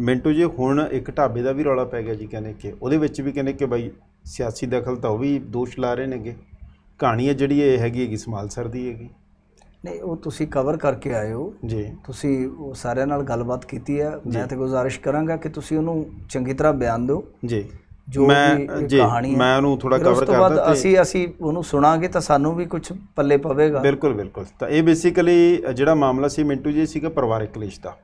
ਮਿੰਟੂ ਜੀ ਹੁਣ ਇੱਕ ਢਾਬੇ ਦਾ ਵੀ ਰੌਲਾ ਪੈ ਗਿਆ ਜੀ ਕਹਿੰਦੇ ਕਿ ਉਹਦੇ ਵਿੱਚ ਵੀ ਕਹਿੰਦੇ ਕਿ ਬਾਈ ਸਿਆਸੀ ਦਖਲ ਤਾਂ ਉਹ ਵੀ ਦੋਸ਼ ਲਾ ਰਹੇ ਨੇਗੇ ਕਹਾਣੀ ਹੈ ਜਿਹੜੀ ਇਹ ਹੈਗੀ ਹੈਗੀ ਸਮਾਲ ਸਰ ਦੀ ਹੈਗੀ ਨਹੀਂ ਉਹ ਤੁਸੀਂ ਕਵਰ ਕਰਕੇ ਆਏ ਹੋ ਜੀ ਤੁਸੀਂ ਉਹ ਸਾਰਿਆਂ ਨਾਲ ਗੱਲਬਾਤ ਕੀਤੀ ਹੈ ਮੈਂ ਤੇ ਗੁਜ਼ਾਰਿਸ਼ ਕਰਾਂਗਾ ਕਿ ਤੁਸੀਂ ਉਹਨੂੰ ਚੰਗੀ ਤਰ੍ਹਾਂ ਬਿਆਨ ਦਿਓ ਜੀ ਜੋ ਮੈਂ ਕਹਾਣੀ ਮੈਂ ਉਹਨੂੰ ਥੋੜਾ ਕਵਰ ਕਰਦਾ ਤੇ ਉਸ ਤੋਂ ਬਾਅਦ ਅਸੀਂ ਅਸੀਂ ਉਹਨੂੰ ਸੁਣਾਗੇ ਤਾਂ ਸਾਨੂੰ ਵੀ ਕੁਝ ਪੱਲੇ ਪਵੇਗਾ ਬਿਲਕੁਲ ਬਿਲਕੁਲ ਤਾਂ ਇਹ ਬੇਸਿਕਲੀ ਜਿਹੜਾ ਮਾਮਲਾ ਸੀ ਮਿੰਟੂ ਜੀ ਸੀਗਾ ਪਰਿਵਾਰਕ ਕਲੇਸ਼ ਦਾ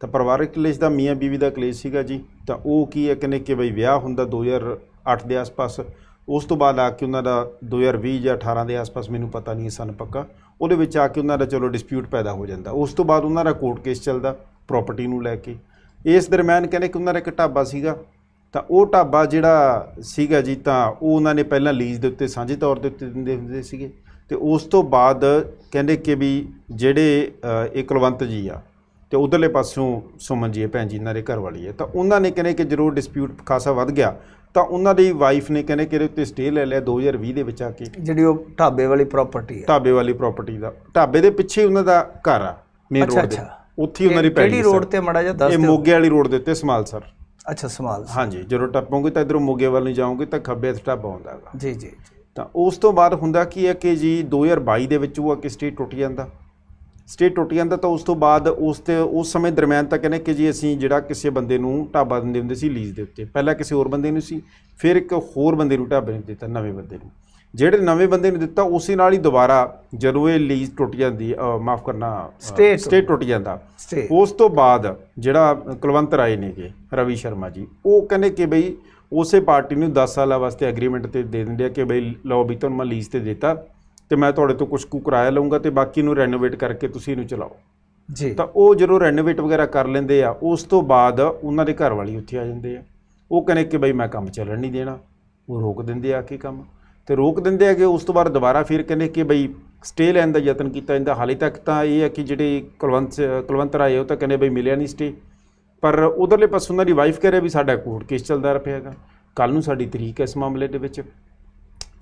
ਤਾਂ ਪਰਿਵਾਰਕ ਕਲੇਸ਼ ਦਾ ਮੀਆਂ ਬੀਵੀ ਦਾ ਕਲੇਸ਼ ਸੀਗਾ ਜੀ ਤਾਂ ਉਹ ਕੀ ਹੈ ਕਿਨੇ ਕਿ ਬਈ ਵਿਆਹ ਹੁੰਦਾ 2008 ਦੇ ਆਸ-ਪਾਸ ਉਸ ਤੋਂ ਬਾਅਦ ਆ ਕੇ ਉਹਨਾਂ ਦਾ 2020 ਜਾਂ 18 ਦੇ ਆਸ-ਪਾਸ ਮੈਨੂੰ ਪਤਾ ਨਹੀਂ ਸਨ ਪੱਕਾ ਉਹਦੇ ਵਿੱਚ ਆ ਕੇ ਉਹਨਾਂ ਦਾ ਚਲੋ ਡਿਸਪਿਊਟ ਪੈਦਾ ਹੋ ਜਾਂਦਾ ਉਸ ਤੋਂ ਬਾਅਦ ਉਹਨਾਂ ਦਾ ਕੋਰਟ ਕੇਸ ਚੱਲਦਾ ਪ੍ਰਾਪਰਟੀ ਨੂੰ ਲੈ ਕੇ ਇਸ ਦਰਮਿਆਨ ਕਹਿੰਦੇ ਕਿ ਉਹਨਾਂ ਦਾ ਇੱਕ ਢਾਬਾ ਸੀਗਾ ਤਾਂ ਉਹ ਢਾਬਾ ਜਿਹੜਾ ਸੀਗਾ ਜੀ ਤਾਂ ਉਹ ਉਹਨਾਂ ਨੇ ਪਹਿਲਾਂ ਲੀਜ਼ ਦੇ ਉੱਤੇ ਸਾਂਝੇ ਤੌਰ ਦੇ ਉੱਤੇ ਦਿੰਦੇ ਹੁੰਦੇ ਸੀਗੇ ਤੇ ਉਸ ਤੋਂ ਬਾਅਦ ਕਹਿੰਦੇ ਕਿ ਵੀ ਜਿਹੜੇ ਇਕਲਵੰਤ ਜੀ ਆ ਤੇ ਉਧਰਲੇ ਪਾਸੋਂ ਸੁਮਨ ਜੀ ਇਹ ਭੈਣ ਜੀ ਇਹਨਾਂ ਦੇ ਘਰ ਵਾਲੀ ਹੈ ਤਾਂ ਉਹਨਾਂ ਨੇ ਕਹਿੰਦੇ ਕਿ ਜ਼ਰੂਰ ਡਿਸਪਿਊਟ ਖਾਸਾ ਵੱਧ ਗਿਆ ਤਾਂ ਉਹਨਾਂ ਦੀ ਵਾਈਫ ਨੇ ਕਹਿੰਦੇ ਕਿ ਇਹਦੇ ਉੱਤੇ ਸਟੇ ਲੈ ਲਿਆ 2020 ਦੇ ਵਿੱਚ ਆ ਕੇ ਜਿਹੜੀ ਉਹ ਢਾਬੇ ਵਾਲੀ ਪ੍ਰਾਪਰਟੀ ਹੈ ਢਾਬੇ ਵਾਲੀ ਪ੍ਰਾਪਰਟੀ ਦਾ ਢਾਬੇ ਦੇ ਪਿੱਛੇ ਉਹਨਾਂ ਦਾ ਘਰ ਆ ਮੇਨ ਰੋਡ ਦੇ ਉੱਥੇ ਉਹਨਾਂ ਦੀ ਜਿਹੜੀ ਰੋਡ ਤੇ ਮੜਾ ਜਾ ਦੱਸ ਇਹ ਮੋਗੇ ਵਾਲੀ ਰੋਡ ਦੇ ਉੱਤੇ ਸਮਾਲ ਸਰ ਅੱਛਾ ਸਮਾਲ ਹਾਂਜੀ ਜਦੋਂ ਟੱਪੋਗੇ ਤਾਂ ਇਧਰੋਂ ਮੋਗੇ ਵੱਲ ਨੂੰ ਜਾਓਗੇ ਤਾਂ ਖੱਬੇ ਹੱਥ ਢਾਬਾ ਆਉਂਦਾ ਹੈਗਾ ਜੀ ਜੀ ਤਾਂ ਉਸ ਤੋਂ ਬਾਅਦ ਹੁੰਦਾ ਕੀ ਹੈ ਕਿ ਜੀ 2022 ਦੇ ਵਿੱਚ ਉਹ ਕਿਸਤੀ ਟੁੱਟ ਜਾਂਦਾ ਸਟੇ ਟੁੱਟ ਜਾਂਦਾ ਤਾਂ ਉਸ ਤੋਂ ਬਾਅਦ ਉਸ ਤੇ ਉਸ ਸਮੇਂ ਦਰਮਿਆਨ ਤੱਕ ਕਹਿੰਦੇ ਕਿ ਜੀ ਅਸੀਂ ਜਿਹੜਾ ਕਿਸੇ ਬੰਦੇ ਨੂੰ ਢਾਬਾ ਦਿੰਦੇ ਹੁੰਦੇ ਸੀ ਲੀਜ਼ ਦੇ ਉੱਤੇ ਪਹਿਲਾਂ ਕਿਸੇ ਹੋਰ ਬੰਦੇ ਨੂੰ ਸੀ ਫਿਰ ਇੱਕ ਹੋਰ ਬੰਦੇ ਨੂੰ ਢਾਬੇ ਨੂੰ ਦਿੱਤਾ ਨਵੇਂ ਬੰਦੇ ਨੂੰ ਜਿਹੜੇ ਨਵੇਂ ਬੰਦੇ ਨੂੰ ਦਿੱਤਾ ਉਸੇ ਨਾਲ ਹੀ ਦੁਬਾਰਾ ਜਦੋਂ ਇਹ ਲੀਜ਼ ਟੁੱਟ ਜਾਂਦੀ ਮਾਫ ਕਰਨਾ ਸਟੇ ਸਟੇਟ ਟੁੱਟ ਜਾਂਦਾ ਉਸ ਤੋਂ ਬਾਅਦ ਜਿਹੜਾ ਕੁਲਵੰਤ ਰਾਏ ਨੇਗੇ ਰਵੀ ਸ਼ਰਮਾ ਜੀ ਉਹ ਕਹਿੰਦੇ ਕਿ ਬਈ ਉਸੇ ਪਾਰਟੀ ਨੂੰ 10 ਸਾਲਾਂ ਵਾਸਤੇ ਐਗਰੀਮੈਂਟ ਤੇ ਦੇ ਦਿੰਦੇ ਆ ਕਿ ਬਈ ਲਓ ਵੀ ਤੁਹਾਨੂੰ ਮੈਂ ਲੀਜ਼ ਤੇ ਦਿੱਤਾ ਤੇ ਮੈਂ ਤੁਹਾਡੇ ਤੋਂ ਕੁਝ ਕੁ ਕਿਰਾਇਆ ਲਵਾਂਗਾ ਤੇ ਬਾਕੀ ਨੂੰ ਰੈਨੋਵੇਟ ਕਰਕੇ ਤੁਸੀਂ ਇਹਨੂੰ ਚਲਾਓ ਜੀ ਤਾਂ ਉਹ ਜਦੋਂ ਰੈਨੋਵੇਟ ਵਗੈਰਾ ਕਰ ਲੈਂਦੇ ਆ ਉਸ ਤੋਂ ਬਾਅਦ ਉਹਨਾਂ ਦੇ ਘਰ ਵਾਲੀ ਉੱਥੇ ਆ ਜਾਂਦੇ ਆ ਉਹ ਕਹਿੰਦੇ ਕਿ ਬਈ ਮੈਂ ਕੰਮ ਚੱਲਣ ਨਹੀਂ ਦੇਣਾ ਉਹ ਰੋਕ ਦਿੰਦੇ ਆ ਕਿ ਕੰਮ ਤੇ ਰੋਕ ਦਿੰਦੇ ਆ ਕਿ ਉਸ ਤੋਂ ਬਾਅਦ ਦੁਬਾਰਾ ਫਿਰ ਕਹਿੰਦੇ ਕਿ ਬਈ ਸਟੇ ਲੈਣ ਦਾ ਯਤਨ ਕੀਤਾ ਜਾਂਦਾ ਹਾਲੇ ਤੱਕ ਤਾਂ ਇਹ ਹੈ ਕਿ ਜਿਹੜੇ ਕੁਲਵੰਤ ਕੁਲਵੰਤ ਰਾਏ ਉਹ ਤਾਂ ਕਹਿੰਦੇ ਬਈ ਮਿਲਿਆ ਨਹੀਂ ਸਟੇ ਪਰ ਉਧਰਲੇ ਪਾਸੋਂ ਉਹਨਾਂ ਦੀ ਵਾਈਫ ਕਹਿ ਰਿਹਾ ਵੀ ਸਾਡਾ ਕੋਰਟ ਕੇਸ ਚੱਲਦਾ ਰਿਹਾ ਹੈਗਾ ਕੱਲ ਨੂੰ ਸਾਡੀ ਤਰੀਕ ਹੈ ਇਸ ਮਾਮਲੇ ਦੇ ਵਿੱਚ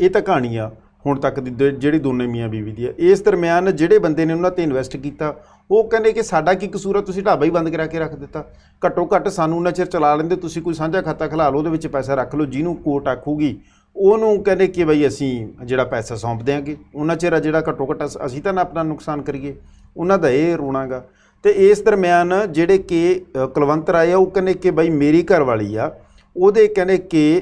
ਇਹ ਤਾਂ ਕਹਾਣੀ ਆ ਹੁਣ ਤੱਕ ਦੀ ਜਿਹੜੀ ਦੋਨੇ ਮੀਆਂ ਬੀਵੀ ਦੀ ਹੈ ਇਸ ਦਰਮਿਆਨ ਜਿਹੜੇ ਬੰਦੇ ਨੇ ਉਹਨਾਂ ਤੇ ਇਨਵੈਸਟ ਕੀਤਾ ਉਹ ਕਹਿੰਦੇ ਕਿ ਸਾਡਾ ਕੀ ਕਸੂਰ ਹੈ ਤੁਸੀਂ ਢਾਬਾ ਹੀ ਬੰਦ ਕਰਾ ਕੇ ਰੱਖ ਦਿੱਤਾ ਘੱਟੋ ਘੱਟ ਸਾਨੂੰ ਉਹਨਾਂ ਚਿਰ ਚਲਾ ਲੈਂਦੇ ਤੁਸੀਂ ਕੋਈ ਸਾਂਝਾ ਖਾਤਾ ਖਿਲਾ ਲਓ ਉਹਦੇ ਵਿੱਚ ਪੈਸਾ ਰੱਖ ਲਓ ਜਿਹਨੂੰ ਕੋਰਟ ਆਖੂਗੀ ਉਹਨੂੰ ਕਹਿੰਦੇ ਕਿ ਬਈ ਅਸੀਂ ਜਿਹੜਾ ਪੈਸਾ ਸੌਂਪ ਦੇਾਂਗੇ ਉਹਨਾਂ ਚਿਰ ਜਿਹੜਾ ਘੱਟੋ ਘੱਟ ਅਸੀਂ ਤਾਂ ਆਪਣਾ ਨੁਕਸਾਨ ਕਰੀਏ ਉਹਨਾਂ ਦਾ ਇਹ ਰੋਣਾਗਾ ਤੇ ਇਸ ਦਰਮਿਆਨ ਜਿਹੜੇ ਕਿ ਕੁਲਵੰਤ ਰਾਏ ਆ ਉਹ ਕਹਿੰਦੇ ਕਿ ਬਈ ਮੇਰੀ ਘਰ ਵਾਲੀ ਆ ਉਹਦੇ ਕਹਿੰਦੇ ਕਿ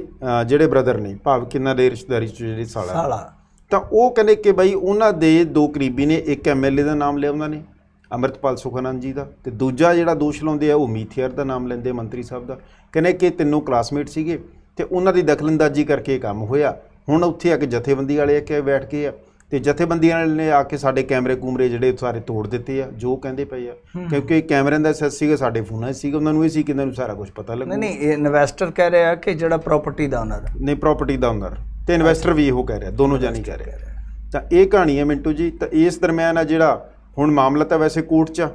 ਜਿਹੜੇ ਬ੍ਰਦਰ ਨੇ ਭਾਵ ਕਿੰਨਾ ਦੇ ਰਿਸ਼ਤੇਦਾਰੀ ਚ ਜਿਹੜੀ ਸਾਲਾ ਸਾਲਾ ਤਾਂ ਉਹ ਕਹਿੰਦੇ ਕਿ ਬਾਈ ਉਹਨਾਂ ਦੇ ਦੋ ਕਰੀਬੀ ਨੇ ਇੱਕ ਐਮਐਲਏ ਦਾ ਨਾਮ ਲਿਆ ਉਹਨਾਂ ਨੇ ਅਮਰਤਪਾਲ ਸੁਖਨੰਦ ਜੀ ਦਾ ਤੇ ਦੂਜਾ ਜਿਹੜਾ ਦੋਸ਼ ਲਾਉਂਦੇ ਆ ਉਹ ਮੀਥੀਅਰ ਦਾ ਨਾਮ ਲੈਂਦੇ ਮੰਤਰੀ ਸਾਹਿਬ ਦਾ ਕਹਿੰਦੇ ਕਿ ਤਿੰਨੋਂ ਕਲਾਸਮੇਟ ਸੀਗੇ ਤੇ ਉਹਨਾਂ ਦੀ ਦਖਲਅੰਦਾਜ਼ੀ ਕਰਕੇ ਕੰਮ ਹੋਇਆ ਹੁਣ ਉੱਥੇ ਆ ਕੇ ਜਥੇਬੰਦੀ ਵਾਲੇ ਆ ਕੇ ਬੈਠ ਕੇ ਆ ਤੇ ਜਥੇਬੰਦੀਆਂ ਨੇ ਆ ਕੇ ਸਾਡੇ ਕੈਮਰੇ ਕੂਮਰੇ ਜਿਹੜੇ ਸਾਰੇ ਤੋੜ ਦਿੱਤੇ ਆ ਜੋ ਕਹਿੰਦੇ ਪਏ ਆ ਕਿਉਂਕਿ ਕੈਮਰਿਆਂ ਦਾ ਸੈਸ ਸੀਗਾ ਸਾਡੇ ਫੋਨਾਂ 'ਚ ਸੀਗਾ ਉਹਨਾਂ ਨੂੰ ਇਹ ਸੀ ਕਿ ਇਹਨਾਂ ਨੂੰ ਸਾਰਾ ਕੁਝ ਪਤਾ ਲੱਗੂ ਨਹੀਂ ਨਹੀਂ ਇਹ ਇਨਵੈਸਟਰ ਕਹਿ ਰਿਹਾ ਕਿ ਜਿਹੜਾ ਪ੍ਰਾਪਰਟੀ ਦਾ ਓਨਰ ਨਹੀਂ ਪ੍ਰਾਪਰਟੀ ਦਾ ਓਨਰ ਤੇ ਇਨਵੈਸਟਰ ਵੀ ਇਹੋ ਕਹਿ ਰਿਹਾ ਦੋਨੋਂ ਜਾਨੀ ਕਹਿ ਰਿਹਾ ਤਾਂ ਇਹ ਕਹਾਣੀ ਹੈ ਮਿੰਟੂ ਜੀ ਤਾਂ ਇਸ ਦਰਮਿਆਨ ਆ ਜਿਹੜਾ ਹੁਣ ਮਾਮਲਾ ਤਾਂ ਵੈਸੇ ਕੋਰਟ 'ਚ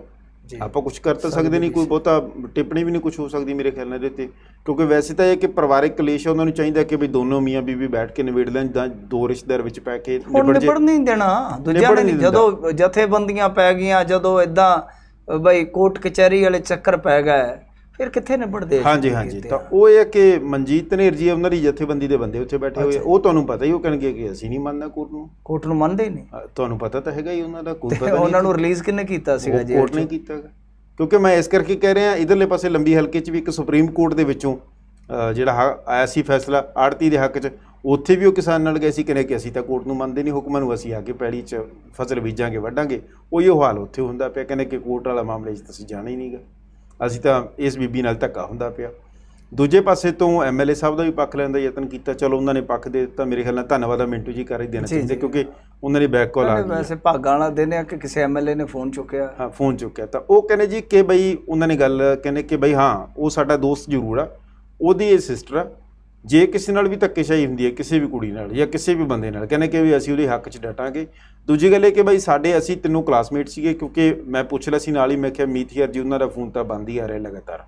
ਆਪਾਂ ਕੁਝ ਕਰ ਤਾਂ ਸਕਦੇ ਨਹੀਂ ਕੋਈ ਬਹੁਤਾ ਟਿੱਪਣੀ ਵੀ ਨਹੀਂ ਕੁਝ ਹੋ ਸਕਦੀ ਮੇਰੇ ਖਿਆਲ ਨਾਲ ਇਹਦੇ ਕਿਉਂਕਿ ਵੈਸੇ ਤਾਂ ਇਹ ਕਿ ਪਰਿਵਾਰਿਕ ਕਲੇਸ਼ ਉਹਨਾਂ ਨੂੰ ਚਾਹੀਦਾ ਕਿ ਵੀ ਦੋਨੋਂ ਮੀਆਂ ਬੀਬੀ ਬੈਠ ਕੇ ਨਿਬੇੜ ਲੈਣ ਜਾਂ ਦੋ ਰਿਸ਼ਤੇਦਾਰ ਵਿੱਚ ਪੈ ਕੇ ਨਿਬੜ ਜੇ ਨਿਬੜ ਨਹੀਂ ਦੇਣਾ ਦੂਜਿਆਂ ਨੇ ਜਦੋਂ ਜਥੇਬੰਦੀਆਂ ਪੈ ਗਈਆਂ ਜਦੋਂ ਇਦਾਂ ਬਈ ਕੋਰਟ ਕਚਹਿਰੀ ਵਾਲੇ ਚੱਕਰ ਪੈ ਗਏ ਫਿਰ ਕਿੱਥੇ ਨਿਬੜਦੇ ਹਾਂਜੀ ਹਾਂਜੀ ਤਾਂ ਉਹ ਇਹ ਕਿ ਮਨਜੀਤ ਧਨੇਰ ਜੀ ਉਹਨਾਂ ਦੀ ਜਥੇਬੰਦੀ ਦੇ ਬੰਦੇ ਉੱਥੇ ਬੈਠੇ ਹੋਏ ਉਹ ਤੁਹਾਨੂੰ ਪਤਾ ਹੀ ਉਹ ਕਹਿਣਗੇ ਕਿ ਅਸੀਂ ਨਹੀਂ ਮੰਨਦਾ ਕੋਰਟ ਨੂੰ ਕੋਰਟ ਨੂੰ ਮੰਨਦੇ ਹੀ ਨਹੀਂ ਤੁਹਾਨੂੰ ਪਤਾ ਤਾਂ ਹੈਗਾ ਹੀ ਉਹਨਾਂ ਦਾ ਕੋਈ ਪਤਾ ਨਹੀਂ ਉਹਨਾਂ ਨੂੰ ਰਿਲੀਜ਼ ਕਿੰਨੇ ਕੀਤਾ ਸੀਗਾ ਜੀ ਕੋਰਟ ਨੇ ਕੀਤਾ ਕਿਉਂਕਿ ਮੈਂ ਇਸ ਕਰਕੇ ਕਹਿ ਰਿਹਾ ਇਧਰਲੇ ਪਾਸੇ ਲੰਬੀ ਹਲਕੇ 'ਚ ਵੀ ਇੱਕ ਸੁਪਰੀਮ ਕੋਰਟ ਦੇ ਵਿੱਚੋਂ ਜਿਹੜਾ ਆਇਆ ਸੀ ਫੈਸਲਾ ਆੜਤੀ ਦੇ ਹੱਕ 'ਚ ਉੱਥੇ ਵੀ ਉਹ ਕਿਸਾਨ ਨਾਲ ਗਏ ਸੀ ਕਿਨੇ ਕਿ ਅਸੀਂ ਤਾਂ ਕੋਰਟ ਨੂੰ ਮੰਨਦੇ ਨਹੀਂ ਹੁਕਮਾਂ ਨੂੰ ਅਸੀਂ ਆ ਕੇ ਪੈੜੀ 'ਚ ਫਸਲ ਬੀਜਾਂਗੇ ਵੱਢਾਂਗੇ ਉਹ ਹੀ ਹਾਲ ਉੱਥੇ ਹੁੰਦਾ ਪਿਆ ਕਿਨੇ ਕਿ ਕੋਰਟ ਵਾਲਾ ਮਾਮਲੇ 'ਚ ਤੁਸੀਂ ਜਾਣਾ ਹੀ ਨਹੀਂਗਾ ਅਸੀਂ ਤਾਂ ਇਸ ਬੀਬੀ ਨਾਲ ਧੱਕਾ ਹੁੰਦਾ ਪਿਆ ਦੂਜੇ ਪਾਸੇ ਤੋਂ ਐਮਐਲਏ ਸਾਹਿਬ ਦਾ ਵੀ ਪੱਖ ਲੈਣ ਦਾ ਯਤਨ ਕੀਤਾ ਚਲੋ ਉਹਨਾਂ ਨੇ ਪੱਖ ਦੇ ਦਿੱਤਾ ਮੇਰੇ ਖਿਆਲ ਨਾਲ ਧੰਨਵਾਦ ਆ ਮਿੰਟੂ ਜੀ ਕਰ ਹੀ ਦੇਣਾ ਚਾਹੀਦਾ ਕਿਉਂਕਿ ਉਹਨਾਂ ਨੇ ਬੈਕ ਕਾਲ ਆ ਗਈ ਵੈਸੇ ਭਾਗਾਂ ਵਾਲਾ ਦੇਨੇ ਆ ਕਿ ਕਿਸੇ ਐਮਐਲਏ ਨੇ ਫੋਨ ਚੁੱਕਿਆ ਹਾਂ ਫੋਨ ਚੁੱਕਿਆ ਤਾਂ ਉਹ ਕਹਿੰਦੇ ਜੀ ਕਿ ਬਈ ਉਹਨਾਂ ਨੇ ਗੱਲ ਕਹਿੰਦੇ ਕਿ ਬਈ ਹਾਂ ਉਹ ਸਾਡਾ ਦੋਸਤ ਜ਼ਰੂਰ ਆ ਉਹਦੀ ਇਹ ਸਿਸਟਰ ਆ ਜੇ ਕਿਸੇ ਨਾਲ ਵੀ ਧੱਕੇਸ਼ਾਹੀ ਹੁੰਦੀ ਹੈ ਕਿਸੇ ਵੀ ਕੁੜੀ ਨਾਲ ਜਾਂ ਕਿਸੇ ਵੀ ਬੰਦੇ ਨਾਲ ਕਹਿੰਦੇ ਕਿ ਵੀ ਅਸੀਂ ਉਹਦੇ ਹੱਕ 'ਚ ਡਟਾਂਗੇ ਦੂਜੀ ਗੱਲ ਇਹ ਕਿ ਬਾਈ ਸਾਡੇ ਅਸੀਂ ਤਿੰਨੋਂ ਕਲਾਸਮੇਟ ਸੀਗੇ ਕਿਉਂਕਿ ਮੈਂ ਪੁੱਛ ਲਿਆ ਸੀ ਨਾਲ ਹੀ ਮੈਂ ਕਿਹਾ ਮੀਤ ਯਾਰ ਜੀ ਉਹਨਾਂ ਦਾ ਫੋਨ ਤਾਂ ਬੰਦ ਹੀ ਆ ਰਿਹਾ ਲਗਾਤਾਰ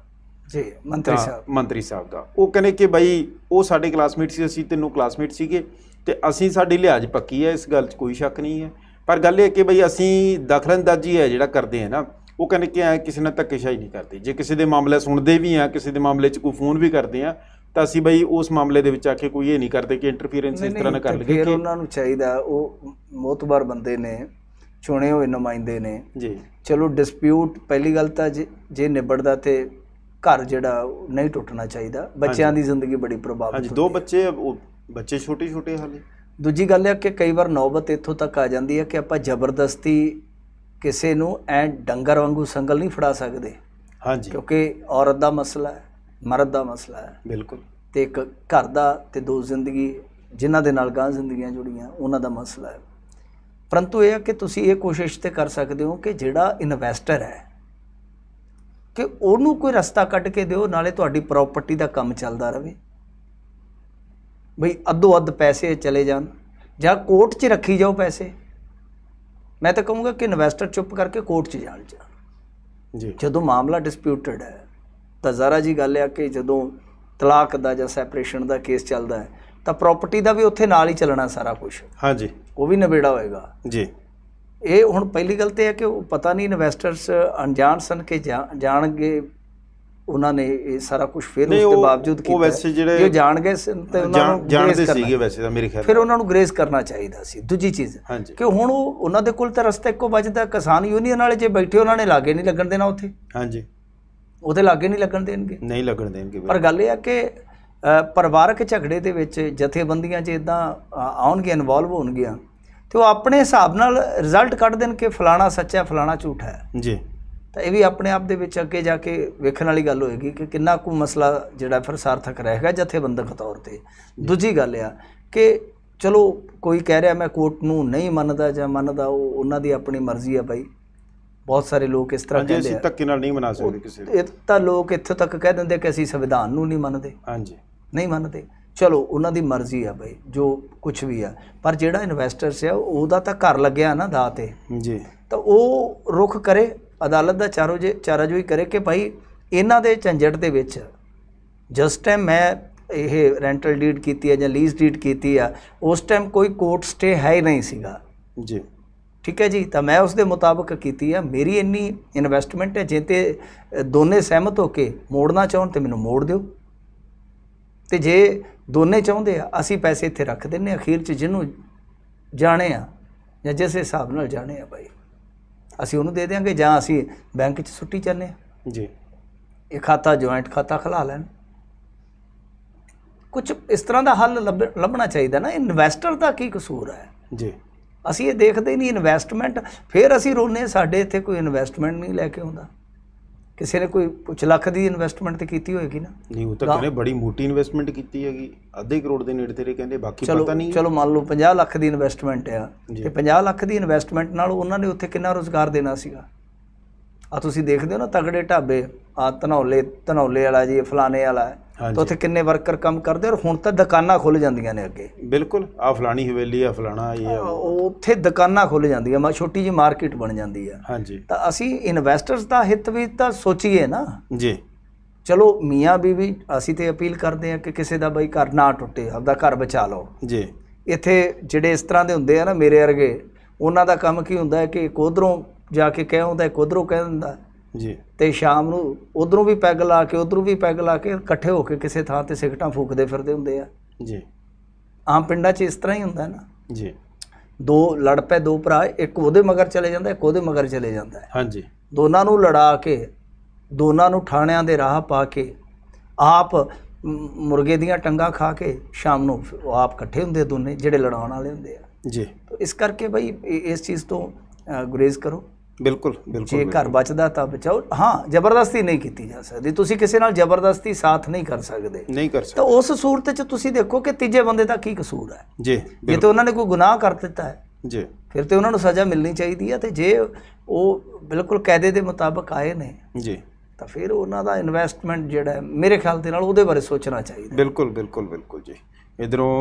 ਜੀ ਮੰਤਰੀ ਸਾਹਿਬ ਮੰਤਰੀ ਸਾਹਿਬ ਦਾ ਉਹ ਕਹਿੰਦੇ ਕਿ ਬਾਈ ਉਹ ਸਾਡੇ ਕਲਾਸਮੇਟ ਸੀ ਅਸੀਂ ਤਿੰਨੋਂ ਕਲਾਸਮੇਟ ਸੀਗੇ ਤੇ ਅਸੀਂ ਸਾਡੀ ਲਿਹਾਜ਼ ਪੱਕੀ ਹੈ ਇਸ ਗੱਲ 'ਚ ਕੋਈ ਸ਼ੱਕ ਨਹੀਂ ਹੈ ਪਰ ਗੱਲ ਇਹ ਕਿ ਬਾਈ ਅਸੀਂ ਦਖਲਅੰਦਾਜ਼ੀ ਹੈ ਜਿਹੜਾ ਕਰਦੇ ਆ ਨਾ ਉਹ ਕਹਿੰਦੇ ਕਿ ਕਿਸੇ ਨਾਲ ਧੱਕੇਸ਼ਾਹੀ ਨਹੀਂ ਕਰਦੇ ਜੇ ਕਿਸੇ ਦੇ ਮਾਮਲੇ ਸੁਣਦੇ ਵੀ ਆ ਕਿਸੇ ਦੇ ਮਾਮਲੇ 'ਚ ਕੋਈ ਫੋਨ ਵੀ ਕਰਦੇ ਆ ਤਾਂ ਅਸੀਂ ਬਈ ਉਸ ਮਾਮਲੇ ਦੇ ਵਿੱਚ ਆ ਕੇ ਕੋਈ ਇਹ ਨਹੀਂ ਕਰਦੇ ਕਿ ਇੰਟਰਫੀਰੈਂਸ ਇਸ ਤਰ੍ਹਾਂ ਨਾ ਕਰ ਲਗੇ ਕਿ ਉਹਨਾਂ ਨੂੰ ਚਾਹੀਦਾ ਉਹ ਮੋਤਬਰ ਬੰਦੇ ਨੇ ਚੁਣੇ ਹੋਏ ਨੁਮਾਇੰਦੇ ਨੇ ਜੀ ਚਲੋ ਡਿਸਪਿਊਟ ਪਹਿਲੀ ਗੱਲ ਤਾਂ ਜੇ ਨਿਬੜਦਾ ਤੇ ਘਰ ਜਿਹੜਾ ਨਹੀਂ ਟੁੱਟਣਾ ਚਾਹੀਦਾ ਬੱਚਿਆਂ ਦੀ ਜ਼ਿੰਦਗੀ ਬੜੀ ਪ੍ਰਭਾਵਿਤ ਹਾਂਜੀ ਦੋ ਬੱਚੇ ਬੱਚੇ ਛੋਟੇ ਛੋਟੇ ਹਾਲੇ ਦੂਜੀ ਗੱਲ ਇਹ ਕਿ ਕਈ ਵਾਰ ਨੌਬਤ ਇੱਥੋਂ ਤੱਕ ਆ ਜਾਂਦੀ ਹੈ ਕਿ ਆਪਾਂ ਜ਼ਬਰਦਸਤੀ ਕਿਸੇ ਨੂੰ ਐ ਡੰਗਰ ਵਾਂਗੂ ਸੰਗਲ ਨਹੀਂ ਫੜਾ ਸਕਦੇ ਹਾਂਜੀ ਕਿਉਂਕਿ ਔਰਤ ਦਾ ਮਸਲਾ ਹੈ ਮਰਦ ਦਾ ਮਸਲਾ ਹੈ ਬਿਲਕੁਲ ਤੇ ਇੱਕ ਘਰ ਦਾ ਤੇ ਦੋ ਜ਼ਿੰਦਗੀ ਜਿਨ੍ਹਾਂ ਦੇ ਨਾਲ ਗਾਂ ਜ਼ਿੰਦਗੀਆਂ ਜੁੜੀਆਂ ਉਹਨਾਂ ਦਾ ਮਸਲਾ ਹੈ ਪਰੰਤੂ ਇਹ ਹੈ ਕਿ ਤੁਸੀਂ ਇਹ ਕੋਸ਼ਿਸ਼ ਤੇ ਕਰ ਸਕਦੇ ਹੋ ਕਿ ਜਿਹੜਾ ਇਨਵੈਸਟਰ ਹੈ ਕਿ ਉਹਨੂੰ ਕੋਈ ਰਸਤਾ ਕੱਢ ਕੇ ਦਿਓ ਨਾਲੇ ਤੁਹਾਡੀ ਪ੍ਰਾਪਰਟੀ ਦਾ ਕੰਮ ਚੱਲਦਾ ਰਹੇ ਬਈ ਅੱਧੋ ਅੱਧ ਪੈਸੇ ਚਲੇ ਜਾਣ ਜਾਂ ਕੋਰਟ 'ਚ ਰੱਖੀ ਜਾਓ ਪੈਸੇ ਮੈਂ ਤਾਂ ਕਹੂੰਗਾ ਕਿ ਇਨਵੈਸਟਰ ਚੁੱਪ ਕਰਕੇ ਕੋਰਟ 'ਚ ਜਾਣ ਜਾ ਜੀ ਜਦੋਂ ਮਾਮਲਾ ਡਿਸਪਿਊਟਡ ਹੈ ਤਾਂ ਜ਼ਾਰਾ ਜੀ ਗੱਲ ਆ ਕਿ ਜਦੋਂ ਤਲਾਕ ਦਾ ਜਾਂ ਸੈਪਰੇਸ਼ਨ ਦਾ ਕੇਸ ਚੱਲਦਾ ਹੈ ਤਾਂ ਪ੍ਰਾਪਰਟੀ ਦਾ ਵੀ ਉੱਥੇ ਨਾਲ ਹੀ ਚੱਲਣਾ ਸਾਰਾ ਕੁਝ ਹਾਂਜੀ ਉਹ ਵੀ ਨਵੇੜਾ ਹੋਏਗਾ ਜੀ ਇਹ ਹੁਣ ਪਹਿਲੀ ਗੱਲ ਤੇ ਹੈ ਕਿ ਉਹ ਪਤਾ ਨਹੀਂ ਇਨਵੈਸਟਰਸ ਅਣਜਾਣ ਸਨ ਕਿ ਜਾਣਗੇ ਉਹਨਾਂ ਨੇ ਇਹ ਸਾਰਾ ਕੁਝ ਫਿਰ ਉਸ ਦੇ ਬਾਵਜੂਦ ਕੀਤਾ ਉਹ ਵੈਸੇ ਜਿਹੜੇ ਜਾਣ ਗਏ ਤੇ ਉਹਨਾਂ ਨੂੰ ਜਾਣਦੇ ਸੀਗੇ ਵੈਸੇ ਤਾਂ ਮੇਰੇ ਖਿਆਲ ਫਿਰ ਉਹਨਾਂ ਨੂੰ ਗ੍ਰੇਸ ਕਰਨਾ ਚਾਹੀਦਾ ਸੀ ਦੂਜੀ ਚੀਜ਼ ਕਿ ਹੁਣ ਉਹ ਉਹਨਾਂ ਦੇ ਕੋਲ ਤਾਂ ਰਸਤਾ ਇੱਕੋ ਬਚਦਾ ਕਿਸਾਨ ਯੂਨੀਅਨ ਵਾਲੇ ਜੇ ਬੈਠੇ ਉਹਨਾਂ ਨੇ ਲਾਗੇ ਨਹੀਂ ਲੱਗਣ ਦੇਣਾ ਉੱਥੇ ਹਾਂਜੀ ਉਹਦੇ ਲਾਗੇ ਨਹੀਂ ਲੱਗਣ ਦੇਣਗੇ ਨਹੀਂ ਲੱਗਣ ਦੇਣਗੇ ਪਰ ਗੱਲ ਇਹ ਆ ਕਿ ਪਰਿਵਾਰਕ ਝਗੜੇ ਦੇ ਵਿੱਚ ਜਥੇਬੰਦੀਆਂ ਜੇ ਇਦਾਂ ਆਉਣਗੇ ਇਨਵੋਲਵ ਹੋਣਗੀਆਂ ਤੇ ਉਹ ਆਪਣੇ ਹਿਸਾਬ ਨਾਲ ਰਿਜ਼ਲਟ ਕੱਢ ਦੇਣ ਕਿ ਫਲਾਣਾ ਸੱਚਾ ਫਲਾਣਾ ਝੂਠਾ ਹੈ ਜੀ ਤਾਂ ਇਹ ਵੀ ਆਪਣੇ ਆਪ ਦੇ ਵਿੱਚ ਅੱਗੇ ਜਾ ਕੇ ਵੇਖਣ ਵਾਲੀ ਗੱਲ ਹੋਏਗੀ ਕਿ ਕਿੰਨਾ ਕੁ ਮਸਲਾ ਜਿਹੜਾ ਫਿਰ ਸਾਰਥਕ ਰਹੇਗਾ ਜਥੇਬੰਦਕ ਤੌਰ ਤੇ ਦੂਜੀ ਗੱਲ ਆ ਕਿ ਚਲੋ ਕੋਈ ਕਹਿ ਰਿਹਾ ਮੈਂ ਕੋਰਟ ਨੂੰ ਨਹੀਂ ਮੰਨਦਾ ਜਾਂ ਮੰਨਦਾ ਉਹ ਉਹਨਾਂ ਦੀ ਆਪਣੀ ਮਰਜ਼ੀ ਆ ਭਾਈ ਬਹੁਤ ਸਾਰੇ ਲੋਕ ਇਸ ਤਰ੍ਹਾਂ ਕਹਿੰਦੇ ਆ ਅਸੀਂ ਧੱਕੇ ਨਾਲ ਨਹੀਂ ਮਨਾ ਸਕਦੇ ਕਿਸੇ ਇਹ ਤਾਂ ਲੋਕ ਇੱਥੋਂ ਤੱਕ ਕਹਿ ਦਿੰਦੇ ਕਿ ਅਸੀਂ ਸੰਵਿਧਾਨ ਨੂੰ ਨਹੀਂ ਮੰਨਦੇ ਹਾਂਜੀ ਨਹੀਂ ਮੰਨਦੇ ਚਲੋ ਉਹਨਾਂ ਦੀ ਮਰਜ਼ੀ ਆ ਬਈ ਜੋ ਕੁਝ ਵੀ ਆ ਪਰ ਜਿਹੜਾ ਇਨਵੈਸਟਰਸ ਆ ਉਹਦਾ ਤਾਂ ਘਰ ਲੱਗਿਆ ਨਾ ਦਾ ਤੇ ਜੀ ਤਾਂ ਉਹ ਰੁਖ ਕਰੇ ਅਦਾਲਤ ਦਾ ਚਾਰੋ ਜੇ ਚਾਰਾ ਜੋਈ ਕਰੇ ਕਿ ਭਾਈ ਇਹਨਾਂ ਦੇ ਝੰਜਟ ਦੇ ਵਿੱਚ ਜਸਟ ਟਾਈਮ ਮੈਂ ਇਹ ਰੈਂਟਲ ਡੀਡ ਕੀਤੀ ਹੈ ਜਾਂ ਲੀਜ਼ ਡੀਡ ਕੀਤੀ ਆ ਉਸ ਟਾਈਮ ਕੋਈ ਕੋਰਟ ਸਟੇ ਹੈ ਹੀ ਨਹੀਂ ਸੀਗਾ ਜੀ ਠੀਕ ਹੈ ਜੀ ਤਾਂ ਮੈਂ ਉਸ ਦੇ ਮੁਤਾਬਕ ਕੀਤੀ ਆ ਮੇਰੀ ਇੰਨੀ ਇਨਵੈਸਟਮੈਂਟ ਹੈ ਜੇ ਤੇ ਦੋਨੇ ਸਹਿਮਤ ਹੋ ਕੇ ਮੋੜਨਾ ਚਾਹਣ ਤੇ ਮੈਨੂੰ ਮੋੜ ਦਿਓ ਤੇ ਜੇ ਦੋਨੇ ਚਾਹੁੰਦੇ ਆ ਅਸੀਂ ਪੈਸੇ ਇੱਥੇ ਰੱਖ ਦਿੰਨੇ ਅਖੀਰ ਚ ਜਿਹਨੂੰ ਜਾਣੇ ਆ ਜਾਂ ਜਿਸ ਹਿਸਾਬ ਨਾਲ ਜਾਣੇ ਆ ਭਾਈ ਅਸੀਂ ਉਹਨੂੰ ਦੇ ਦੇਾਂਗੇ ਜਾਂ ਅਸੀਂ ਬੈਂਕ 'ਚ ਸੁੱਟੀ ਆ ਜੀ ਇਹ ਖਾਤਾ ਜੁਆਇੰਟ ਖਾਤਾ ਖਲਾ ਲੈਣ ਕੁਝ ਇਸ ਤਰ੍ਹਾਂ ਦਾ ਹੱਲ ਲੱਭਣਾ ਚਾਹੀਦਾ ਨਾ ਇਨਵੈਸਟਰ ਦਾ ਕੀ ਕਸੂਰ ਹੈ ਜੀ ਅਸੀਂ ਇਹ ਦੇਖਦੇ ਨਹੀਂ ਇਨਵੈਸਟਮੈਂਟ ਫਿਰ ਅਸੀਂ ਰੋਨੇ ਸਾਡੇ ਇੱਥੇ ਕੋਈ ਇਨਵੈਸਟਮੈਂਟ ਨਹੀਂ ਲੈ ਕੇ ਆਉਂਦਾ ਕਿਸੇ ਨੇ ਕੋਈ ਕੁਝ ਲੱਖ ਦੀ ਇਨਵੈਸਟਮੈਂਟ ਤੇ ਕੀਤੀ ਹੋਏਗੀ ਨਾ ਨਹੀਂ ਉਹ ਤਾਂ ਕਹਿੰਦੇ ਬੜੀ ਮੋਟੀ ਇਨਵੈਸਟਮੈਂਟ ਕੀਤੀ ਹੈਗੀ ਅੱਧੇ ਕਰੋੜ ਦੇ ਨੇੜੇ ਤੇਰੇ ਕਹਿੰਦੇ ਬਾਕੀ ਪਤਾ ਨਹੀਂ ਚਲੋ ਮੰਨ ਲਓ 50 ਲੱਖ ਦੀ ਇਨਵੈਸਟਮੈਂਟ ਆ ਤੇ 50 ਲੱਖ ਦੀ ਇਨਵੈਸਟਮੈਂਟ ਨਾਲ ਉਹਨਾਂ ਨੇ ਉੱਥੇ ਕਿੰਨਾ ਰੋਜ਼ਗਾਰ ਦੇਣਾ ਸੀਗਾ ਆ ਤੁਸੀਂ ਦੇਖਦੇ ਹੋ ਨਾ ਤਗੜੇ ਢਾਬੇ ਆ ਤਨੌਲੇ ਤਨੌਲੇ ਵਾਲਾ ਜੀ ਫਲਾਣੇ ਵਾਲਾ ਤਾਂ ਉੱਥੇ ਕਿੰਨੇ ਵਰਕਰ ਕੰਮ ਕਰਦੇ ਔਰ ਹੁਣ ਤਾਂ ਦੁਕਾਨਾਂ ਖੁੱਲ ਜਾਂਦੀਆਂ ਨੇ ਅੱਗੇ ਬਿਲਕੁਲ ਆ ਫਲਾਣੀ ਹਵੇਲੀ ਆ ਫਲਾਣਾ ਇਹ ਉੱਥੇ ਦੁਕਾਨਾਂ ਖੁੱਲ ਜਾਂਦੀਆਂ ਮਾ ਛੋਟੀ ਜੀ ਮਾਰਕੀਟ ਬਣ ਜਾਂਦੀ ਆ ਹਾਂਜੀ ਤਾਂ ਅਸੀਂ ਇਨਵੈਸਟਰਸ ਦਾ ਹਿੱਤ ਵੀ ਤਾਂ ਸੋਚੀਏ ਨਾ ਜੀ ਚਲੋ ਮੀਆਂ ਬੀਵੀ ਅਸੀਂ ਤੇ ਅਪੀਲ ਕਰਦੇ ਆ ਕਿ ਕਿਸੇ ਦਾ ਬਈ ਘਰ ਨਾ ਟੁੱਟੇ ਆਪਦਾ ਘਰ ਬਚਾ ਲਓ ਜੀ ਇੱਥੇ ਜਿਹੜੇ ਇਸ ਤਰ੍ਹਾਂ ਦੇ ਹੁੰਦੇ ਆ ਨਾ ਮੇਰੇ ਵਰਗੇ ਉਹਨਾਂ ਦਾ ਕੰਮ ਕੀ ਹੁੰਦਾ ਹੈ ਕਿ ਇੱਕ ਉਧਰੋਂ ਜਾ ਕੇ ਕਹਿ ਹੁੰਦਾ ਇੱਕ ਉਧਰੋਂ ਕਹਿ ਦਿੰਦਾ ਜੀ ਤੇ ਸ਼ਾਮ ਨੂੰ ਉਧਰੋਂ ਵੀ ਪੈਗ ਲਾ ਕੇ ਉਧਰੋਂ ਵੀ ਪੈਗ ਲਾ ਕੇ ਇਕੱਠੇ ਹੋ ਕੇ ਕਿਸੇ ਥਾਂ ਤੇ ਸਿਗਟਾਂ ਫੂਕਦੇ ਫਿਰਦੇ ਹੁੰਦੇ ਆ ਜੀ ਆਮ ਪਿੰਡਾਂ 'ਚ ਇਸ ਤਰ੍ਹਾਂ ਹੀ ਹੁੰਦਾ ਨਾ ਜੀ ਦੋ ਲੜ ਪੈ ਦੋ ਭਰਾ ਇੱਕ ਉਹਦੇ ਮਗਰ ਚਲੇ ਜਾਂਦਾ ਇੱਕ ਉਹਦੇ ਮਗਰ ਚਲੇ ਜਾਂਦਾ ਹਾਂਜੀ ਦੋਨਾਂ ਨੂੰ ਲੜਾ ਕੇ ਦੋਨਾਂ ਨੂੰ ਠਾਣਿਆਂ ਦੇ ਰਾਹ ਪਾ ਕੇ ਆਪ ਮੁਰਗੇ ਦੀਆਂ ਟੰਗਾ ਖਾ ਕੇ ਸ਼ਾਮ ਨੂੰ ਆਪ ਇਕੱਠੇ ਹੁੰਦੇ ਦੋਨੇ ਜਿਹੜੇ ਲੜਾਉਣ ਵਾਲੇ ਹੁੰਦੇ ਆ ਜੀ ਇਸ ਕਰਕੇ ਬਈ ਇਸ ਚੀਜ਼ ਤੋਂ ਗੁਰੇਜ਼ ਕਰੋ ਬਿਲਕੁਲ ਬਿਲਕੁਲ ਜੇ ਘਰ ਬਚਦਾ ਤਾਂ ਬਚਾਓ ਹਾਂ ਜ਼ਬਰਦਸਤੀ ਨਹੀਂ ਕੀਤੀ ਜਾ ਸਕਦੀ ਤੁਸੀਂ ਕਿਸੇ ਨਾਲ ਜ਼ਬਰਦਸਤੀ ਸਾਥ ਨਹੀਂ ਕਰ ਸਕਦੇ ਨਹੀਂ ਕਰ ਸਕਦੇ ਤਾਂ ਉਸ ਸੂਰਤ 'ਚ ਤੁਸੀਂ ਦੇਖੋ ਕਿ ਤੀਜੇ ਬੰਦੇ ਦਾ ਕੀ ਕਸੂਰ ਹੈ ਜੀ ਜੇ ਤੇ ਉਹਨਾਂ ਨੇ ਕੋਈ ਗੁਨਾਹ ਕਰ ਦਿੱਤਾ ਹੈ ਜੀ ਫਿਰ ਤੇ ਉਹਨਾਂ ਨੂੰ ਸਜ਼ਾ ਮਿਲਣੀ ਚਾਹੀਦੀ ਹੈ ਤੇ ਜੇ ਉਹ ਬਿਲਕੁਲ ਕਾਇਦੇ ਦੇ ਮੁਤਾਬਕ ਆਏ ਨੇ ਜੀ ਤਾਂ ਫਿਰ ਉਹਨਾਂ ਦਾ ਇਨਵੈਸਟਮੈਂਟ ਜਿਹੜਾ ਮੇਰੇ ਖਿਆਲ ਦੇ ਨਾਲ ਉਹਦੇ ਬਾਰੇ ਸੋਚਣਾ ਚਾਹੀਦਾ ਬਿਲਕੁਲ ਬਿਲਕੁਲ ਬਿਲਕੁਲ ਜੀ ਇਧਰੋਂ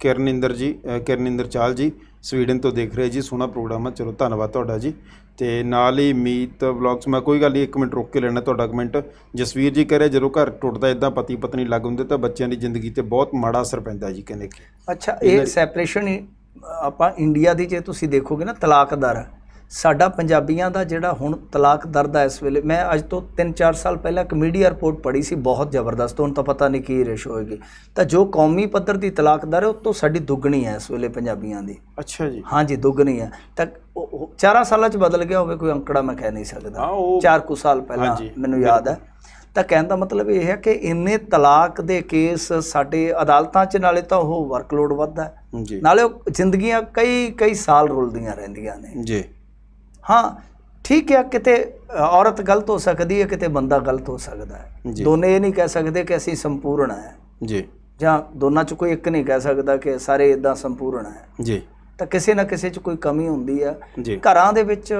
ਕਿਰਨਿੰਦਰ ਜੀ ਕਿਰਨਿੰਦਰ ਚਾਲ ਜੀ ਸਵੀਡਨ ਤੋਂ ਦੇਖ ਰਹੇ ਜੀ ਸੋਹਣਾ ਪ੍ਰੋਗਰਾਮ ਹੈ ਚਲੋ ਧੰਨਵਾਦ ਤੁਹਾਡਾ ਜੀ ਤੇ ਨਾਲ ਹੀ ਮੀਤ ਵਲੌਗਸ ਮੈਂ ਕੋਈ ਗੱਲ ਨਹੀਂ 1 ਮਿੰਟ ਰੋਕ ਕੇ ਲੈਣਾ ਤੁਹਾਡਾ ਕਮੈਂਟ ਜਸਵੀਰ ਜੀ ਕਹਿੰਦੇ ਜਦੋਂ ਘਰ ਟੁੱਟਦਾ ਇਦਾਂ ਪਤੀ ਪਤਨੀ ਲੱਗ ਹੁੰਦੇ ਤਾਂ ਬੱਚਿਆਂ ਦੀ ਜ਼ਿੰਦਗੀ ਤੇ ਬਹੁਤ ਮਾੜਾ ਅਸਰ ਪੈਂਦਾ ਜੀ ਕਹਿੰਦੇ ਅੱਛਾ ਇਹ ਸੈਪਰੇਸ਼ਨ ਆਪਾਂ ਇੰਡੀਆ ਦੀ ਜੇ ਤੁਸੀਂ ਦੇਖੋਗੇ ਨਾ ਤਲਾਕ ਦਰ ਸਾਡਾ ਪੰਜਾਬੀਆਂ ਦਾ ਜਿਹੜਾ ਹੁਣ ਤਲਾਕ ਦਰਦ ਹੈ ਇਸ ਵੇਲੇ ਮੈਂ ਅੱਜ ਤੋਂ 3-4 ਸਾਲ ਪਹਿਲਾਂ ਇੱਕ ਮੀਡੀਆ ਰਿਪੋਰਟ ਪੜ੍ਹੀ ਸੀ ਬਹੁਤ ਜ਼ਬਰਦਸਤ ਹੁਣ ਤਾਂ ਪਤਾ ਨਹੀਂ ਕੀ ਰੇਸ਼ ਹੋਏਗੀ ਤਾਂ ਜੋ ਕੌਮੀ ਪੱਧਰ ਦੀ ਤਲਾਕ ਦਰ ਹੈ ਉਹ ਤੋਂ ਸਾਡੀ ਦੁੱਗਣੀ ਹੈ ਇਸ ਵੇਲੇ ਪੰਜਾਬੀਆਂ ਦੀ ਅੱਛਾ ਜੀ ਹਾਂਜੀ ਦੁੱਗਣੀ ਹੈ ਤਾਂ 4 ਸਾਲਾਂ 'ਚ ਬਦਲ ਗਿਆ ਹੋਵੇ ਕੋਈ ਅੰਕੜਾ ਮੈਂ ਕਹਿ ਨਹੀਂ ਸਕਦਾ 4 ਕੁ ਸਾਲ ਪਹਿਲਾਂ ਮੈਨੂੰ ਯਾਦ ਹੈ ਤਾਂ ਕਹਿਣ ਦਾ ਮਤਲਬ ਇਹ ਹੈ ਕਿ ਇੰਨੇ ਤਲਾਕ ਦੇ ਕੇਸ ਸਾਡੇ ਅਦਾਲਤਾਂ 'ਚ ਨਾਲੇ ਤਾਂ ਉਹ ਵਰਕਲੋਡ ਵੱਧਦਾ ਨਾਲੇ ਜ਼ਿੰਦਗੀਆਂ ਕਈ ਕਈ ਸਾਲ ਰੁਲਦੀਆਂ ਰਹਿੰਦੀਆਂ ਨੇ ਜੀ ਹਾਂ ਠੀਕ ਹੈ ਕਿਤੇ ਔਰਤ ਗਲਤ ਹੋ ਸਕਦੀ ਹੈ ਕਿਤੇ ਬੰਦਾ ਗਲਤ ਹੋ ਸਕਦਾ ਹੈ ਦੋਨੇ ਇਹ ਨਹੀਂ ਕਹਿ ਸਕਦੇ ਕਿ ਅਸੀਂ ਸੰਪੂਰਨ ਹੈ ਜੀ ਜਾਂ ਦੋਨਾਂ ਚ ਕੋਈ ਇੱਕ ਨਹੀਂ ਕਹਿ ਸਕਦਾ ਕਿ ਸਾਰੇ ਇਦਾਂ ਸੰਪੂਰਨ ਹੈ ਜੀ ਤਾਂ ਕਿਸੇ ਨਾ ਕਿਸੇ ਚ ਕੋਈ ਕਮੀ ਹੁੰਦੀ ਆ ਘਰਾਂ ਦੇ ਵਿੱਚ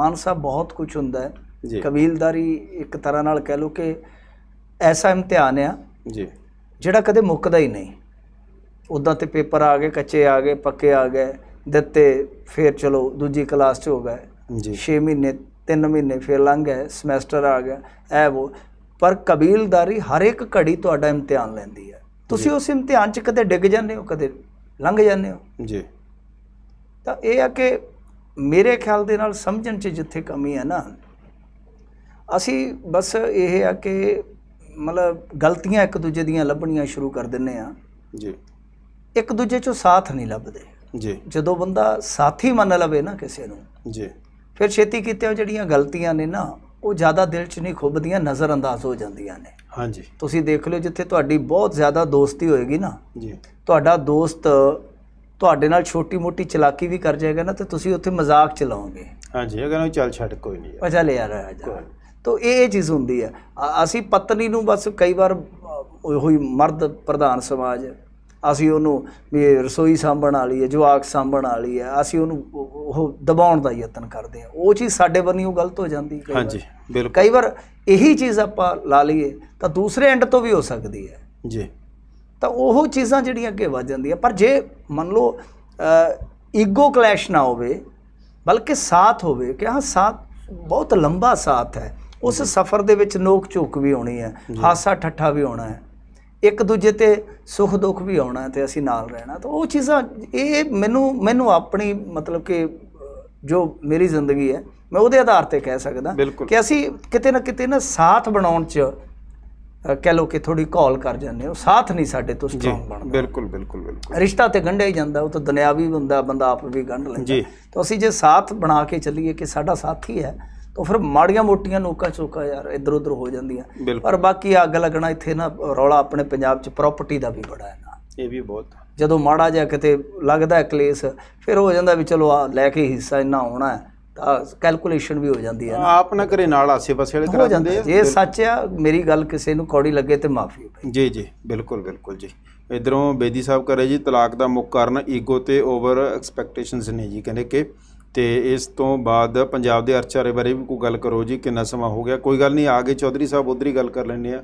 ਮਾਨਸਾ ਬਹੁਤ ਕੁਝ ਹੁੰਦਾ ਹੈ ਕਬੀਲਦਾਰੀ ਇੱਕ ਤਰ੍ਹਾਂ ਨਾਲ ਕਹਿ ਲਓ ਕਿ ਐਸਾ ਇਮਤਿਹਾਨ ਆ ਜੀ ਜਿਹੜਾ ਕਦੇ ਮੁੱਕਦਾ ਹੀ ਨਹੀਂ ਉਦਾਂ ਤੇ ਪੇਪਰ ਆ ਗਏ ਕੱਚੇ ਆ ਗਏ ਪੱਕੇ ਆ ਗਏ ਦਿੱਤੇ ਫਿਰ ਚਲੋ ਦੂਜੀ ਕਲਾਸ 'ਚ ਹੋ ਗਏ ਜੀ 6 ਮਹੀਨੇ 3 ਮਹੀਨੇ ਫਿਰ ਲੰਘ ਗਏ ਸਮੈਸਟਰ ਆ ਗਿਆ ਇਹ ਉਹ ਪਰ ਕਬੀਲਦਾਰੀ ਹਰ ਇੱਕ ਘੜੀ ਤੁਹਾਡਾ ਇਮਤਿਹਾਨ ਲੈਂਦੀ ਹੈ ਤੁਸੀਂ ਉਸ ਇਮਤਿਹਾਨ 'ਚ ਕਦੇ ਡਿੱਗ ਜਾਂਦੇ ਹੋ ਕਦੇ ਲੰਘ ਜਾਂਦੇ ਹੋ ਜੀ ਤਾਂ ਇਹ ਆ ਕਿ ਮੇਰੇ ਖਿਆਲ ਦੇ ਨਾਲ ਸਮਝਣ 'ਚ ਜਿੱਥੇ ਕਮੀ ਹੈ ਨਾ ਅਸੀਂ ਬਸ ਇਹ ਆ ਕਿ ਮਤਲਬ ਗਲਤੀਆਂ ਇੱਕ ਦੂਜੇ ਦੀਆਂ ਲੱਭਣੀਆਂ ਸ਼ੁਰੂ ਕਰ ਦਿੰਨੇ ਆ ਜੀ ਇੱਕ ਦੂਜੇ 'ਚੋਂ ਸਾਥ ਨਹੀਂ ਲੱਭਦੇ ਜੀ ਜਦੋਂ ਬੰਦਾ ਸਾਥੀ ਮੰਨ ਲਵੇ ਨਾ ਕਿਸੇ ਨੂੰ ਜੀ ਫਿਰ ਛੇਤੀ ਕੀਤੇ ਜਿਹੜੀਆਂ ਗਲਤੀਆਂ ਨੇ ਨਾ ਉਹ ਜ਼ਿਆਦਾ ਦਿਲ 'ਚ ਨਹੀਂ ਖੁੱਬਦੀਆਂ ਨਜ਼ਰ ਅੰਦਾਜ਼ ਹੋ ਜਾਂਦੀਆਂ ਨੇ ਹਾਂਜੀ ਤੁਸੀਂ ਦੇਖ ਲਿਓ ਜਿੱਥੇ ਤੁਹਾਡੀ ਬਹੁਤ ਜ਼ਿਆਦਾ ਦੋਸਤੀ ਹੋਏਗੀ ਨਾ ਜੀ ਤੁਹਾਡਾ ਦੋਸਤ ਤੁਹਾਡੇ ਨਾਲ ਛੋਟੀ-ਮੋਟੀ ਚਲਾਕੀ ਵੀ ਕਰ ਜਾਏਗਾ ਨਾ ਤੇ ਤੁਸੀਂ ਉੱਥੇ ਮਜ਼ਾਕ ਚਲਾਓਗੇ ਹਾਂਜੀ ਅਗਰ ਉਹ ਚੱਲ ਛੱਡ ਕੋਈ ਨਹੀਂ ਯਾਰ ਚੱਲ ਯਾਰ ਆ ਜਾ ਤੋ ਇਹ ਇਹ ਚੀਜ਼ ਹੁੰਦੀ ਆ ਅਸੀਂ ਪਤਨੀ ਨੂੰ ਬਸ ਕਈ ਵਾਰ ਉਹੀ ਮਰਦ ਪ੍ਰਧਾਨ ਸਮਾਜ ਅਸੀਂ ਉਹਨੂੰ ਵੀ ਰਸੋਈ ਸਾਂਭਣ ਵਾਲੀ ਹੈ ਜਵਾਕ ਸਾਂਭਣ ਵਾਲੀ ਹੈ ਅਸੀਂ ਉਹਨੂੰ ਉਹ ਦਬਾਉਣ ਦਾ ਯਤਨ ਕਰਦੇ ਆ ਉਹ ਚੀਜ਼ ਸਾਡੇ ਉਹ ਗਲਤ ਹੋ ਜਾਂਦੀ ਹੈ ਹਾਂਜੀ ਬਿਲਕੁਲ ਕਈ ਵਾਰ ਇਹੀ ਚੀਜ਼ ਆਪਾਂ ਲਾ ਲਈਏ ਤਾਂ ਦੂਸਰੇ ਐਂਡ ਤੋਂ ਵੀ ਹੋ ਸਕਦੀ ਹੈ ਜੀ ਤਾਂ ਉਹ ਚੀਜ਼ਾਂ ਜਿਹੜੀਆਂ ਅੱਗੇ ਵੱਜ ਜਾਂਦੀਆਂ ਪਰ ਜੇ ਮੰਨ ਲਓ ਈਗੋ ਕਲੈਸ਼ ਨਾ ਹੋਵੇ ਬਲਕਿ ਸਾਥ ਹੋਵੇ ਕਿ ਹਾਂ ਸਾਥ ਬਹੁਤ ਲੰਬਾ ਸਾਥ ਹੈ ਉਸ ਸਫ਼ਰ ਦੇ ਵਿੱਚ ਨੋਕ ਝੋਕ ਵੀ ਹੋਣੀ ਹੈ ਹਾਸਾ ਠੱਠਾ ਵੀ ਹੋਣਾ ਹੈ ਇੱਕ ਦੂਜੇ ਤੇ ਸੁੱਖ ਦੁੱਖ ਵੀ ਆਉਣਾ ਤੇ ਅਸੀਂ ਨਾਲ ਰਹਿਣਾ ਤਾਂ ਉਹ ਚੀਜ਼ਾਂ ਇਹ ਮੈਨੂੰ ਮੈਨੂੰ ਆਪਣੀ ਮਤਲਬ ਕਿ ਜੋ ਮੇਰੀ ਜ਼ਿੰਦਗੀ ਹੈ ਮੈਂ ਉਹਦੇ ਆਧਾਰ ਤੇ ਕਹਿ ਸਕਦਾ ਕਿ ਅਸੀਂ ਕਿਤੇ ਨਾ ਕਿਤੇ ਨਾ ਸਾਥ ਬਣਾਉਣ 'ਚ ਕਹਿ ਲੋ ਕਿ ਥੋੜੀ ਕਾਲ ਕਰ ਜਾਂਦੇ ਹੋ ਸਾਥ ਨਹੀਂ ਸਾਡੇ ਤੋਂ ਸਟਰੋਂਗ ਬਣਦਾ ਬਿਲਕੁਲ ਬਿਲਕੁਲ ਬਿਲਕੁਲ ਰਿਸ਼ਤਾ ਤੇ ਗੰਢਿਆ ਹੀ ਜਾਂਦਾ ਉਹ ਤਾਂ ਦੁਨਿਆਵੀ ਹੁੰਦਾ ਬੰਦਾ ਆਪ ਵੀ ਗੰਢ ਲੈਂਦਾ ਤਾਂ ਅਸੀਂ ਜੇ ਸਾਥ ਬਣਾ ਕੇ ਚੱਲੀਏ ਕਿ ਸਾਡਾ ਸਾਥੀ ਹੈ ਤਾਂ ਫਿਰ ਮਾੜੀਆਂ ਮੋਟੀਆਂ ਨੋਕਾਂ ਚੋਕਾ ਯਾਰ ਇਧਰ ਉਧਰ ਹੋ ਜਾਂਦੀਆਂ ਪਰ ਬਾਕੀ ਅੱਗ ਲੱਗਣਾ ਇੱਥੇ ਨਾ ਰੌਲਾ ਆਪਣੇ ਪੰਜਾਬ 'ਚ ਪ੍ਰਾਪਰਟੀ ਦਾ ਵੀ ਬੜਾ ਹੈ ਨਾ ਇਹ ਵੀ ਬਹੁਤ ਜਦੋਂ ਮਾੜਾ ਜਿਹਾ ਕਿਤੇ ਲੱਗਦਾ ਕਲੇਸ਼ ਫਿਰ ਹੋ ਜਾਂਦਾ ਵੀ ਚਲੋ ਆ ਲੈ ਕੇ ਹਿੱਸਾ ਇੰਨਾ ਹੋਣਾ ਹੈ ਤਾਂ ਕੈਲਕੂਲੇਸ਼ਨ ਵੀ ਹੋ ਜਾਂਦੀ ਹੈ ਆਪ ਨਾ ਕਰੇ ਨਾਲ ਆਸੇ-ਪਾਸੇ ਵਾਲੇ ਕਰਾ ਜਾਂਦੇ ਜੇ ਸੱਚ ਆ ਮੇਰੀ ਗੱਲ ਕਿਸੇ ਨੂੰ ਕੌੜੀ ਲੱਗੇ ਤੇ ਮਾਫੀ ਜੀ ਜੀ ਬਿਲਕੁਲ ਬਿਲਕੁਲ ਜੀ ਇਧਰੋਂ ਬੇਦੀ ਸਾਹਿਬ ਕਰੇ ਜੀ ਤਲਾਕ ਦਾ ਮੁੱਖ ਕਾਰਨ ਈਗੋ ਤੇ ਓਵਰ ਐਕਸਪੈਕਟੇਸ਼ਨਸ ਨੇ ਜੀ ਕਹਿੰਦੇ ਕਿ ਤੇ ਇਸ ਤੋਂ ਬਾਅਦ ਪੰਜਾਬ ਦੇ ਅਰਚਾਰੇ ਬਾਰੇ ਵੀ ਕੋਈ ਗੱਲ ਕਰੋ ਜੀ ਕਿੰਨਾ ਸਮਾਂ ਹੋ ਗਿਆ ਕੋਈ ਗੱਲ ਨਹੀਂ ਆ ਗਏ ਚੌਧਰੀ ਸਾਹਿਬ ਉੱਧਰ ਹੀ ਗੱਲ ਕਰ ਲੈਣੇ ਆ